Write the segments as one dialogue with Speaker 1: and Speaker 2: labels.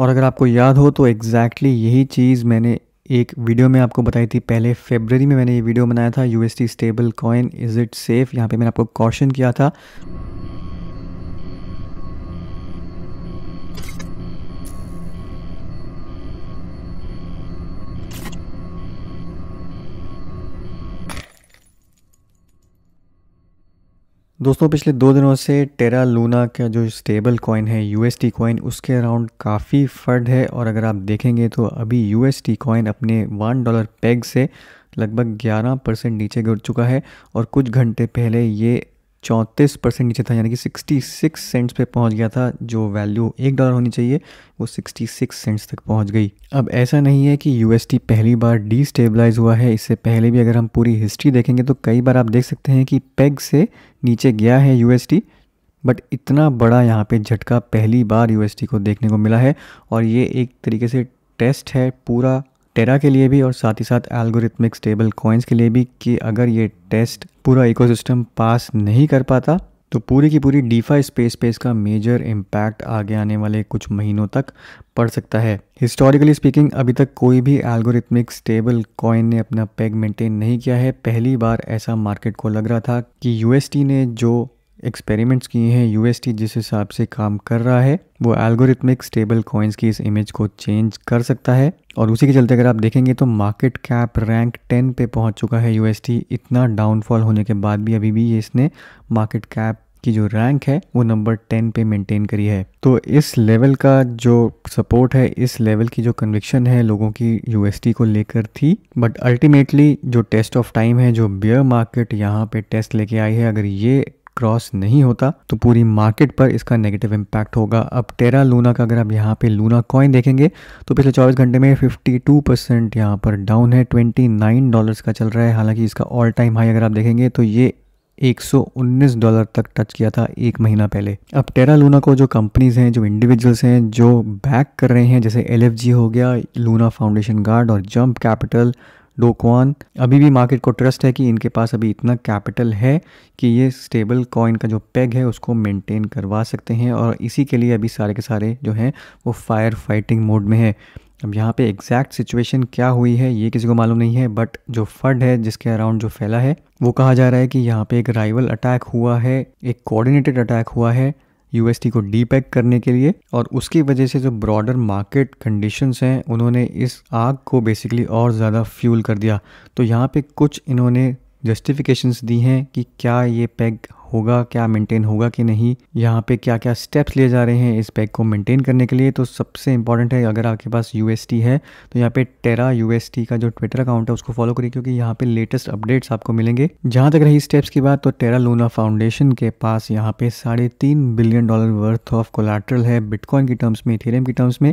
Speaker 1: और अगर आपको याद हो तो एग्जैक्टली exactly यही चीज़ मैंने एक वीडियो में आपको बताई थी पहले फेबररी में मैंने ये वीडियो बनाया था U S T stable coin is it safe यहाँ पे मैंने आपको कॉशन किया था दोस्तों पिछले दो दिनों से टेरा लूना का जो स्टेबल कॉइन है यू एस टी कॉइन उसके अराउंड काफ़ी फर्ड है और अगर आप देखेंगे तो अभी यू एस टी कॉइन अपने वन डॉलर पैग से लगभग 11 परसेंट नीचे गिर चुका है और कुछ घंटे पहले ये चौंतीस परसेंट नीचे था यानी कि सिक्सटी सिक्स सेंट्स पे पहुंच गया था जो वैल्यू एक डॉलर होनी चाहिए वो सिक्सटी सिक्स सेंट्स तक पहुंच गई अब ऐसा नहीं है कि यू पहली बार डीस्टेबलाइज हुआ है इससे पहले भी अगर हम पूरी हिस्ट्री देखेंगे तो कई बार आप देख सकते हैं कि पेग से नीचे गया है यू बट इतना बड़ा यहाँ पे झटका पहली बार यूएसटी को देखने को मिला है और ये एक तरीके से टेस्ट है पूरा टेरा के लिए भी और साथ ही साथ एल्गोरिथमिक स्टेबल कॉइन्स के लिए भी कि अगर ये टेस्ट पूरा इकोसिस्टम पास नहीं कर पाता तो पूरी की पूरी डीफाई स्पेस स्पेस का मेजर इम्पैक्ट आगे आने वाले कुछ महीनों तक पड़ सकता है हिस्टोरिकली स्पीकिंग अभी तक कोई भी एल्गोरिथमिक स्टेबल कॉइन ने अपना पेग मेंटेन नहीं किया है पहली बार ऐसा मार्केट को लग रहा था कि यूएसटी ने जो एक्सपेरिमेंट्स किए हैं यूएसटी जिस हिसाब से काम कर रहा है वो एल्गोरिथमिक स्टेबल कॉइन्स की इस इमेज को चेंज कर सकता है और उसी के चलते अगर आप देखेंगे तो मार्केट कैप रैंक 10 पे पहुंच चुका है यूएसटी इतना डाउनफॉल होने के बाद भी अभी भी इसने मार्केट कैप की जो रैंक है वो नंबर टेन पे मेंटेन करी है तो इस लेवल का जो सपोर्ट है इस लेवल की जो कन्विक्शन है लोगों की यूएसटी को लेकर थी बट अल्टीमेटली जो टेस्ट ऑफ टाइम है जो बियर मार्केट यहाँ पे टेस्ट लेके आई है अगर ये क्रॉस नहीं होता तो पूरी मार्केट पर इसका नेगेटिव इम्पैक्ट होगा अब टेरा लूना का अगर आप यहाँ पे लूना कॉइन देखेंगे तो पिछले 24 घंटे में 52 परसेंट यहाँ पर डाउन है 29 डॉलर्स का चल रहा है हालांकि इसका ऑल टाइम हाई अगर आप देखेंगे तो ये 119 डॉलर तक टच किया था एक महीना पहले अब टेरा लूना को जो कंपनीज हैं जो इंडिविजुअल्स हैं जो बैक कर रहे हैं जैसे एल हो गया लूना फाउंडेशन गार्ड और जंप कैपिटल डोकवान अभी भी मार्केट को ट्रस्ट है कि इनके पास अभी इतना कैपिटल है कि ये स्टेबल कॉइन का जो पेग है उसको मेंटेन करवा सकते हैं और इसी के लिए अभी सारे के सारे जो हैं वो फायर फाइटिंग मोड में है अब यहाँ पे एग्जैक्ट सिचुएशन क्या हुई है ये किसी को मालूम नहीं है बट जो फंड है जिसके अराउंड जो फैला है वो कहा जा रहा है कि यहाँ पे एक राइवल अटैक हुआ है एक कोऑर्डिनेटेड अटैक हुआ है यूएसटी को डीपैक करने के लिए और उसकी वजह से जो ब्रॉडर मार्केट कंडीशंस हैं उन्होंने इस आग को बेसिकली और ज़्यादा फ्यूल कर दिया तो यहाँ पे कुछ इन्होंने जस्टिफिकेशंस दी हैं कि क्या ये पैग होगा क्या मेंटेन होगा कि नहीं यहाँ पे क्या क्या स्टेप्स लिए जा रहे हैं इस बैग को मेंटेन करने के लिए तो सबसे इंपॉर्टेंट है अगर आपके पास यू है तो यहाँ पे टेरा यू का जो ट्विटर अकाउंट है उसको फॉलो करिए क्योंकि यहाँ पे लेटेस्ट अपडेट्स आपको मिलेंगे जहाँ तक रही स्टेप्स की बात तो टेरा लूना फाउंडेशन के पास यहाँ पे साढ़े तीन billion dollar worth of collateral है बिटकॉइन की टर्म्स में इथेरियम की टर्म्स में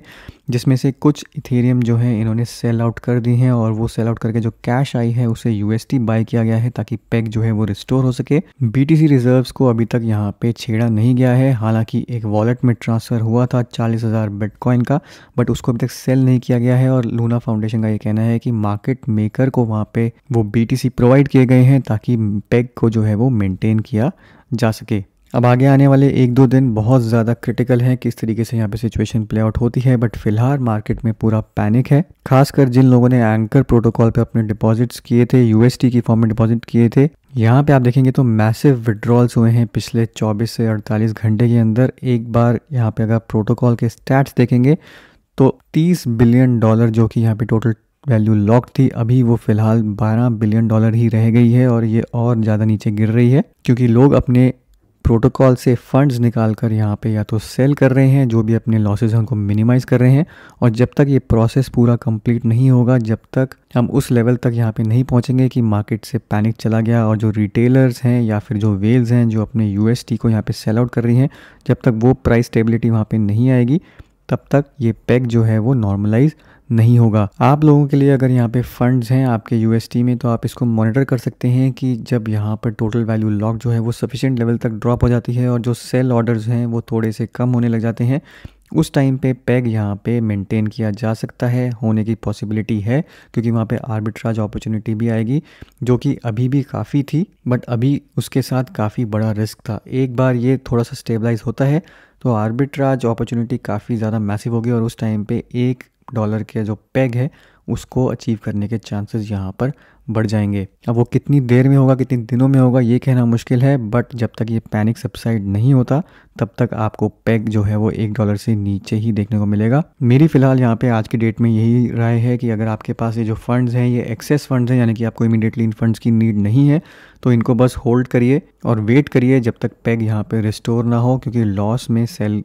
Speaker 1: जिसमें से कुछ इथेरियम जो है इन्होंने सेल आउट कर दी हैं और वो सेल आउट करके जो कैश आई है उसे यूएसटी बाय किया गया है ताकि पैक जो है वो रिस्टोर हो सके बीटीसी रिजर्व रिज़र्व्स को अभी तक यहाँ पे छेड़ा नहीं गया है हालांकि एक वॉलेट में ट्रांसफ़र हुआ था चालीस हज़ार बिटकॉइन का बट उसको अभी तक सेल नहीं किया गया है और लूना फाउंडेशन का ये कहना है कि मार्केट मेकर को वहाँ पे वो बी प्रोवाइड किए गए हैं ताकि पैग को जो है वो मेनटेन किया जा सके अब आगे आने वाले एक दो दिन बहुत ज़्यादा क्रिटिकल हैं किस तरीके से यहाँ पे सिचुएशन प्ले आउट होती है बट फिलहाल मार्केट में पूरा पैनिक है खासकर जिन लोगों ने एंकर प्रोटोकॉल पे अपने डिपॉजिट्स किए थे यूएसटी की फॉर्म में डिपॉजिट किए थे यहाँ पे आप देखेंगे तो मैसिव विड्रॉल्स हुए हैं पिछले 24 से 48 घंटे के अंदर एक बार यहाँ पे अगर प्रोटोकॉल के स्टैट्स देखेंगे तो 30 बिलियन डॉलर जो कि यहाँ पे टोटल वैल्यू लॉक थी अभी वो फिलहाल 12 बिलियन डॉलर ही रह गई है और ये और ज़्यादा नीचे गिर रही है क्योंकि लोग अपने प्रोटोकॉल से फंड्स निकाल कर यहाँ पे या तो सेल कर रहे हैं जो भी अपने लॉसेज हैं उनको मिनिमाइज़ कर रहे हैं और जब तक ये प्रोसेस पूरा कंप्लीट नहीं होगा जब तक हम उस लेवल तक यहाँ पे नहीं पहुँचेंगे कि मार्केट से पैनिक चला गया और जो रिटेलर्स हैं या फिर जो वेल्स हैं जो अपने यू को यहाँ पर सेल आउट कर रही हैं जब तक वो प्राइस स्टेबिलिटी वहाँ पर नहीं आएगी तब तक ये पैक जो है वो नॉर्मलाइज़ नहीं होगा आप लोगों के लिए अगर यहाँ पे फंड्स हैं आपके यूएसटी में तो आप इसको मॉनिटर कर सकते हैं कि जब यहाँ पर टोटल वैल्यू लॉक जो है वो सफिशेंट लेवल तक ड्रॉप हो जाती है और जो सेल ऑर्डर्स हैं वो थोड़े से कम होने लग जाते हैं उस टाइम पे पैग यहाँ पे मेंटेन किया जा सकता है होने की पॉसिबिलिटी है क्योंकि वहाँ पे आर्बिट्राज अपॉर्चुनिटी भी आएगी जो कि अभी भी काफ़ी थी बट अभी उसके साथ काफ़ी बड़ा रिस्क था एक बार ये थोड़ा सा स्टेबलाइज होता है तो आर्बिट्राज अपॉर्चुनिटी काफ़ी ज़्यादा मैसिव होगी और उस टाइम पे एक डॉलर के जो पैग है उसको अचीव करने के चांसेस यहाँ पर बढ़ जाएंगे अब वो कितनी देर में होगा कितने दिनों में होगा ये कहना मुश्किल है बट जब तक ये पैनिक सब्साइड नहीं होता तब तक आपको पैग जो है वो एक डॉलर से नीचे ही देखने को मिलेगा मेरी फिलहाल यहाँ पे आज के डेट में यही राय है कि अगर आपके पास ये जो फंड्स हैं ये एक्सेस फंड्स हैं यानी कि आपको इमीडिएटली इन फंड्स की नीड नहीं है तो इनको बस होल्ड करिए और वेट करिए जब तक पैग यहाँ पर रिस्टोर ना हो क्योंकि लॉस में सेल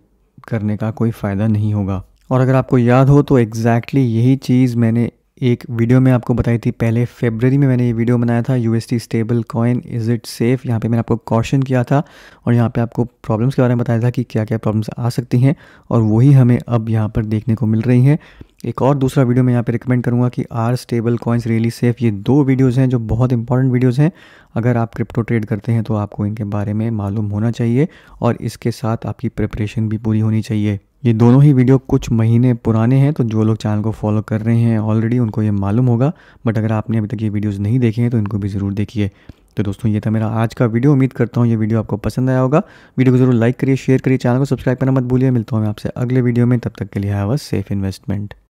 Speaker 1: करने का कोई फ़ायदा नहीं होगा और अगर आपको याद हो तो एग्जैक्टली exactly यही चीज़ मैंने एक वीडियो में आपको बताई थी पहले फेबररी में मैंने ये वीडियो बनाया था U S stable coin is it safe यहाँ पे मैंने आपको कॉशन किया था और यहाँ पे आपको प्रॉब्लम्स के बारे में बताया था कि क्या क्या प्रॉब्लम्स आ सकती हैं और वही हमें अब यहाँ पर देखने को मिल रही हैं एक और दूसरा वीडियो मैं यहाँ पे रिकमेंड करूँगा कि are stable coins really safe ये दो वीडियोज़ हैं जो बहुत इंपॉर्टेंट वीडियोज़ हैं अगर आप क्रिप्टो ट्रेड करते हैं तो आपको इनके बारे में मालूम होना चाहिए और इसके साथ आपकी प्रिपरेशन भी पूरी होनी चाहिए ये दोनों ही वीडियो कुछ महीने पुराने हैं तो जो लोग चैनल को फॉलो कर रहे हैं ऑलरेडी उनको ये मालूम होगा बट अगर आपने अभी तक ये वीडियोस नहीं देखे हैं तो इनको भी ज़रूर देखिए तो दोस्तों ये था मेरा आज का वीडियो उम्मीद करता हूँ ये वीडियो आपको पसंद आया होगा वीडियो को ज़रूर लाइक करिए शेयर करिए चैनल को सब्सक्राइब करना मत भूलिए मिलता हूँ मैं आपसे अगले वीडियो में तब तक के लिए हैव अ सेफ इन्वेस्टमेंट